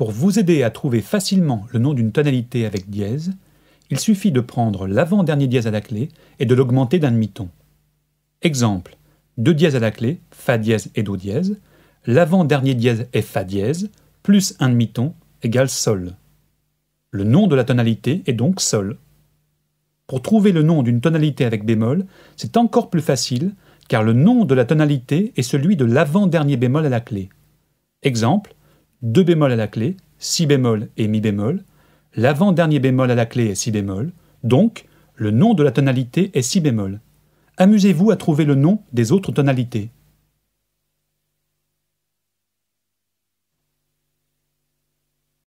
Pour vous aider à trouver facilement le nom d'une tonalité avec dièse, il suffit de prendre l'avant-dernier dièse à la clé et de l'augmenter d'un demi-ton. Exemple, deux dièses à la clé, Fa dièse et Do dièse, l'avant-dernier dièse est Fa dièse, plus un demi-ton égale Sol. Le nom de la tonalité est donc Sol. Pour trouver le nom d'une tonalité avec bémol, c'est encore plus facile, car le nom de la tonalité est celui de l'avant-dernier bémol à la clé. Exemple, 2 bémols à la clé, si bémol et mi bémol, l'avant-dernier bémol à la clé est si bémol, donc le nom de la tonalité est si bémol. Amusez-vous à trouver le nom des autres tonalités.